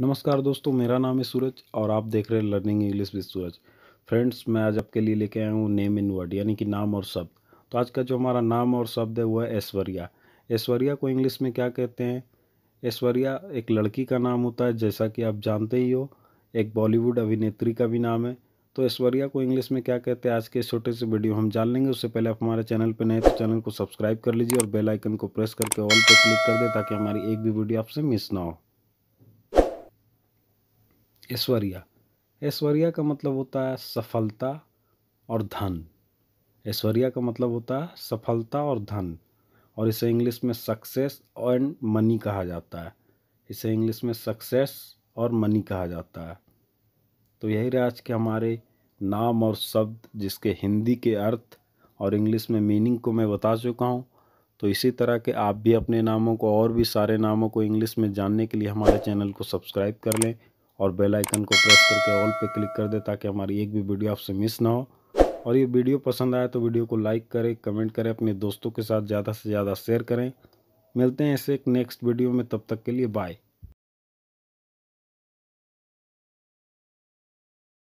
नमस्कार दोस्तों मेरा नाम है सूरज और आप देख रहे हैं learning English with Suraj friends मैं आज आपके लिए लेके आया हूँ नेम इन वर्ड यानी कि नाम और शब्द तो आज का जो हमारा नाम और शब्द है वो है ऐश्वर्या ऐश्वर्या को इंग्लिश में क्या कहते हैं ऐश्वर्या एक लड़की का नाम होता है जैसा कि आप जानते ही हो एक बॉलीवुड अभिनेत्री का भी नाम है तो ऐश्वर्या को इंग्लिश में क्या कहते हैं आज के छोटे से वीडियो हम जान लेंगे उससे पहले आप हमारे चैनल पर नए तो चैनल को सब्सक्राइब कर लीजिए और बेल आइकन को प्रेस करके ऑल पर क्लिक कर दें ताकि हमारी एक भी वीडियो आपसे मिस ना हो ऐश्वर्या ऐश्वर्या का मतलब होता है सफलता और धन ऐश्वर्या का मतलब होता है सफलता और धन और इसे इंग्लिश में सक्सेस एंड मनी कहा जाता है इसे इंग्लिश में सक्सेस और मनी कहा जाता है तो यही रहा आज के हमारे नाम और शब्द जिसके हिंदी के अर्थ और इंग्लिश में मीनिंग को मैं बता चुका हूँ तो इसी तरह के आप भी अपने नामों को और भी सारे नामों को इंग्लिश में जानने के लिए हमारे चैनल को सब्सक्राइब कर लें और बेल आइकन को प्रेस करके ऑल पे क्लिक कर दे ताकि हमारी एक भी वीडियो आपसे मिस ना हो और ये वीडियो पसंद आए तो वीडियो को लाइक करें कमेंट करें अपने दोस्तों के साथ ज़्यादा से ज़्यादा शेयर करें मिलते हैं ऐसे एक नेक्स्ट वीडियो में तब तक के लिए बाय